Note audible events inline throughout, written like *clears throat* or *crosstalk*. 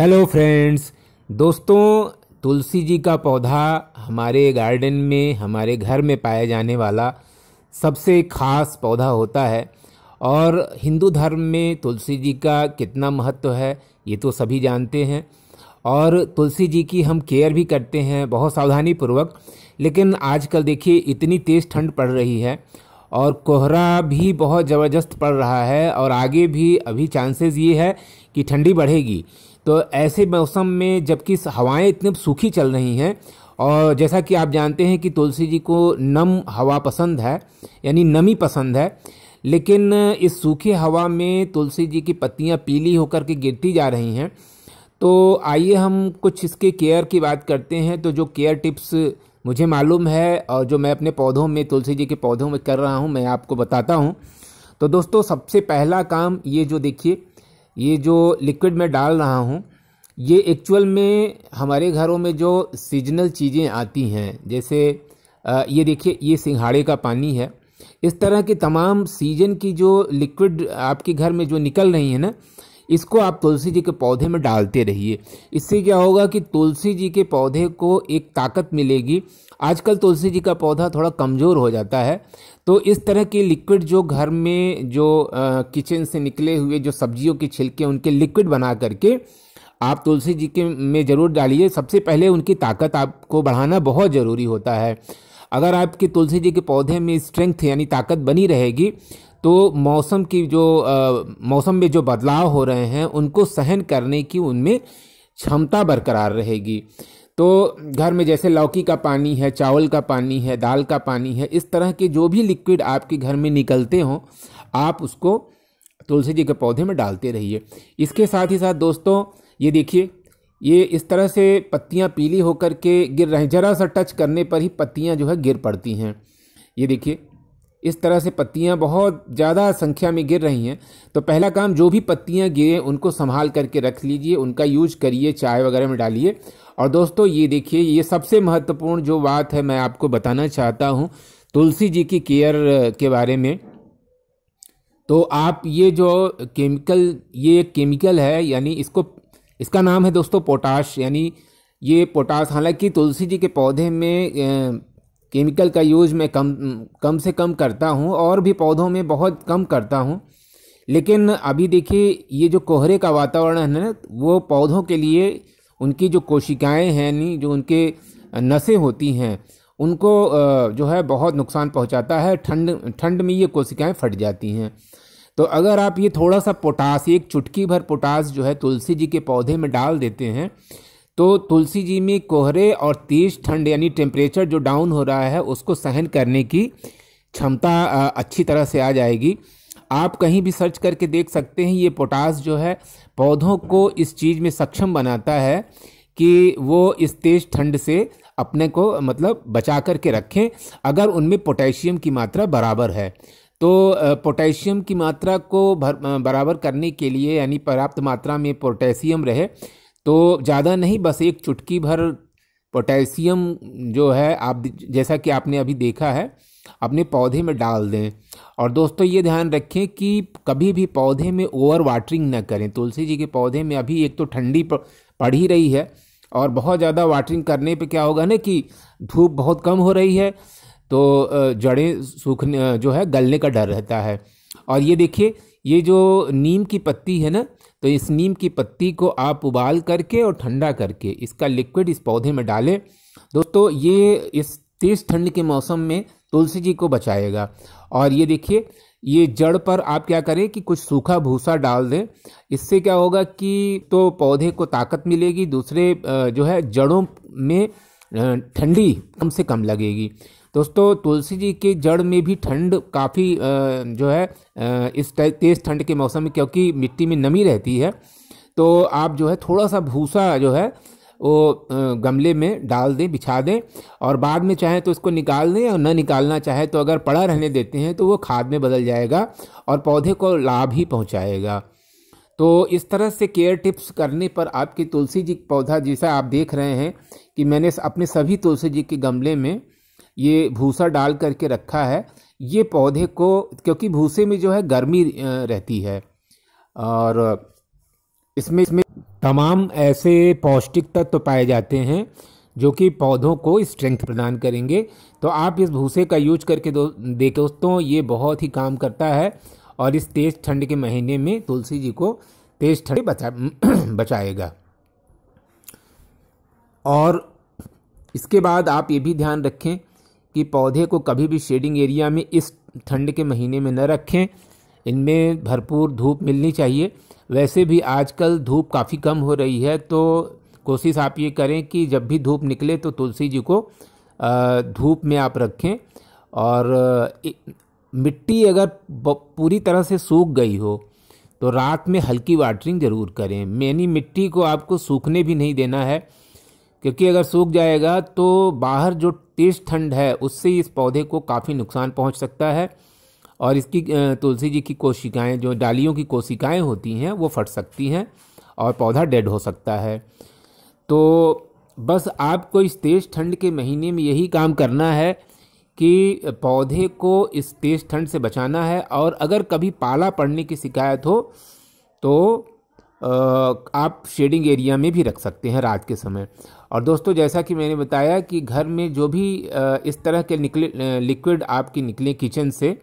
hello friends दोस्तों तुलसी जी का पौधा हमारे गार्डन में हमारे घर में पाया जाने वाला सबसे खास पौधा होता है और हिंदू धर्म में तुलसी जी का कितना महत्व है ये तो सभी जानते हैं और तुलसी जी की हम केयर भी करते हैं बहुत सावधानी पूर्वक लेकिन आजकल देखिए इतनी तेज़ ठंड पड़ रही है और कोहरा भी बहुत ज़बरदस्त पड़ रहा है और आगे भी अभी चांसेस ये है कि ठंडी बढ़ेगी तो ऐसे मौसम में जबकि हवाएं इतनी सूखी चल रही हैं और जैसा कि आप जानते हैं कि तुलसी जी को नम हवा पसंद है यानी नमी पसंद है लेकिन इस सूखी हवा में तुलसी जी की पत्तियां पीली होकर के गिरती जा रही हैं तो आइए हम कुछ इसके केयर की बात करते हैं तो जो केयर टिप्स मुझे मालूम है और जो मैं अपने पौधों में तुलसी जी के पौधों में कर रहा हूँ मैं आपको बताता हूँ तो दोस्तों सबसे पहला काम ये जो देखिए ये जो लिक्विड मैं डाल रहा हूँ ये एक्चुअल में हमारे घरों में जो सीजनल चीज़ें आती हैं जैसे ये देखिए ये सिंघाड़े का पानी है इस तरह के तमाम सीजन की जो लिक्विड आपके घर में जो निकल रही है ना इसको आप तुलसी जी के पौधे में डालते रहिए इससे क्या होगा कि तुलसी जी के पौधे को एक ताकत मिलेगी आजकल तुलसी जी का पौधा थोड़ा कमज़ोर हो जाता है तो इस तरह की लिक्विड जो घर में जो किचन से निकले हुए जो सब्जियों के छिलके उनके लिक्विड बना करके आप तुलसी जी के में ज़रूर डालिए सबसे पहले उनकी ताकत आपको बढ़ाना बहुत ज़रूरी होता है अगर आपके तुलसी जी के पौधे में स्ट्रेंथ यानी ताकत बनी रहेगी तो मौसम की जो मौसम में जो बदलाव हो रहे हैं उनको सहन करने की उनमें क्षमता बरकरार रहेगी तो घर में जैसे लौकी का पानी है चावल का पानी है दाल का पानी है इस तरह के जो भी लिक्विड आपके घर में निकलते हों आप उसको तुलसी जी के पौधे में डालते रहिए इसके साथ ही साथ दोस्तों ये देखिए ये इस तरह से पत्तियाँ पीली होकर के गिर रहे हैं ज़रा सा टच करने पर ही पत्तियाँ जो है गिर पड़ती हैं ये देखिए इस तरह से पत्तियां बहुत ज़्यादा संख्या में गिर रही हैं तो पहला काम जो भी पत्तियां गिरे उनको संभाल करके रख लीजिए उनका यूज करिए चाय वगैरह में डालिए और दोस्तों ये देखिए ये सबसे महत्वपूर्ण जो बात है मैं आपको बताना चाहता हूँ तुलसी जी की केयर के बारे में तो आप ये जो केमिकल ये केमिकल है यानी इसको इसका नाम है दोस्तों पोटाश यानी ये पोटास हालांकि तुलसी जी के पौधे में केमिकल का यूज़ मैं कम कम से कम करता हूँ और भी पौधों में बहुत कम करता हूँ लेकिन अभी देखिए ये जो कोहरे का वातावरण है ना वो पौधों के लिए उनकी जो कोशिकाएं हैं यानी जो उनके नसें होती हैं उनको जो है बहुत नुकसान पहुंचाता है ठंड ठंड में ये कोशिकाएं फट जाती हैं तो अगर आप ये थोड़ा सा पोटास एक चुटकी भर पोटास जो है तुलसी जी के पौधे में डाल देते हैं तो तुलसी जी में कोहरे और तेज ठंड यानी टेम्परेचर जो डाउन हो रहा है उसको सहन करने की क्षमता अच्छी तरह से आ जाएगी आप कहीं भी सर्च करके देख सकते हैं ये पोटास जो है पौधों को इस चीज़ में सक्षम बनाता है कि वो इस तेज़ ठंड से अपने को मतलब बचा करके रखें अगर उनमें पोटेशियम की मात्रा बराबर है तो पोटेशियम की मात्रा को भर बराबर करने के लिए यानी पर्याप्त मात्रा में पोटेशियम रहे तो ज़्यादा नहीं बस एक चुटकी भर पोटेशियम जो है आप जैसा कि आपने अभी देखा है अपने पौधे में डाल दें और दोस्तों ये ध्यान रखें कि कभी भी पौधे में ओवर वाटरिंग ना करें तुलसी जी के पौधे में अभी एक तो ठंडी पड़ ही रही है और बहुत ज़्यादा वाटरिंग करने पे क्या होगा ना कि धूप बहुत कम हो रही है तो जड़ें सूखने जो है गलने का डर रहता है और ये देखिए ये जो नीम की पत्ती है ना तो इस नीम की पत्ती को आप उबाल करके और ठंडा करके इसका लिक्विड इस पौधे में डालें दोस्तों ये इस तेज़ ठंड के मौसम में तुलसी जी को बचाएगा और ये देखिए ये जड़ पर आप क्या करें कि कुछ सूखा भूसा डाल दें इससे क्या होगा कि तो पौधे को ताकत मिलेगी दूसरे जो है जड़ों में ठंडी कम से कम लगेगी दोस्तों तुलसी जी की जड़ में भी ठंड काफ़ी जो है इस तेज़ ठंड के मौसम में क्योंकि मिट्टी में नमी रहती है तो आप जो है थोड़ा सा भूसा जो है वो गमले में डाल दें बिछा दें और बाद में चाहे तो इसको निकाल दें और न निकालना चाहे तो अगर पड़ा रहने देते हैं तो वो खाद में बदल जाएगा और पौधे को लाभ ही पहुंचाएगा तो इस तरह से केयर टिप्स करने पर आपकी तुलसी जी पौधा जैसा आप देख रहे हैं कि मैंने अपने सभी तुलसी जी के गमले में ये भूसा डाल करके रखा है ये पौधे को क्योंकि भूसे में जो है गर्मी रहती है और इसमें इसमें तमाम ऐसे पौष्टिक तत्व तो पाए जाते हैं जो कि पौधों को स्ट्रेंथ प्रदान करेंगे तो आप इस भूसे का यूज करके दो दोस्तों ये बहुत ही काम करता है और इस तेज़ ठंड के महीने में तुलसी जी को तेज़ ठंड बचा *clears throat* बचाएगा और इसके बाद आप ये भी ध्यान रखें कि पौधे को कभी भी शेडिंग एरिया में इस ठंड के महीने में न रखें इनमें भरपूर धूप मिलनी चाहिए वैसे भी आजकल धूप काफ़ी कम हो रही है तो कोशिश आप ये करें कि जब भी धूप निकले तो तुलसी जी को धूप में आप रखें और मिट्टी अगर पूरी तरह से सूख गई हो तो रात में हल्की वाटरिंग ज़रूर करें मैनी मिट्टी को आपको सूखने भी नहीं देना है क्योंकि अगर सूख जाएगा तो बाहर जो तेज ठंड है उससे इस पौधे को काफ़ी नुकसान पहुंच सकता है और इसकी तुलसी जी की कोशिकाएं जो डालियों की कोशिकाएं होती हैं वो फट सकती हैं और पौधा डेड हो सकता है तो बस आपको इस तेज ठंड के महीने में यही काम करना है कि पौधे को इस तेज ठंड से बचाना है और अगर कभी पाला पड़ने की शिकायत हो तो आप शेडिंग एरिया में भी रख सकते हैं रात के समय और दोस्तों जैसा कि मैंने बताया कि घर में जो भी इस तरह के निकले लिक्विड आपकी निकले किचन से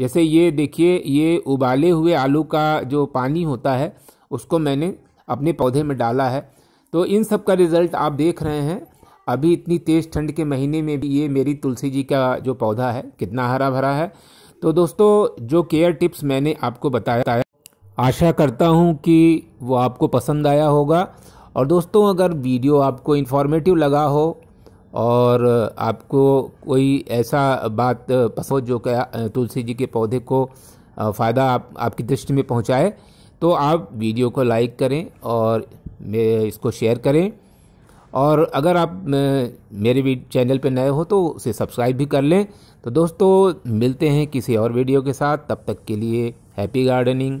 जैसे ये देखिए ये उबाले हुए आलू का जो पानी होता है उसको मैंने अपने पौधे में डाला है तो इन सब का रिज़ल्ट आप देख रहे हैं अभी इतनी तेज़ ठंड के महीने में भी ये मेरी तुलसी जी का जो पौधा है कितना हरा भरा है तो दोस्तों जो केयर टिप्स मैंने आपको बताया आशा करता हूँ कि वो आपको पसंद आया होगा और दोस्तों अगर वीडियो आपको इन्फॉर्मेटिव लगा हो और आपको कोई ऐसा बात पसंद जो कि तुलसी जी के पौधे को फ़ायदा आप आपकी दृष्टि में पहुँचाए तो आप वीडियो को लाइक करें और इसको शेयर करें और अगर आप मेरे भी चैनल पर नए हो तो उसे सब्सक्राइब भी कर लें तो दोस्तों मिलते हैं किसी और वीडियो के साथ तब तक के लिए हैप्पी गार्डनिंग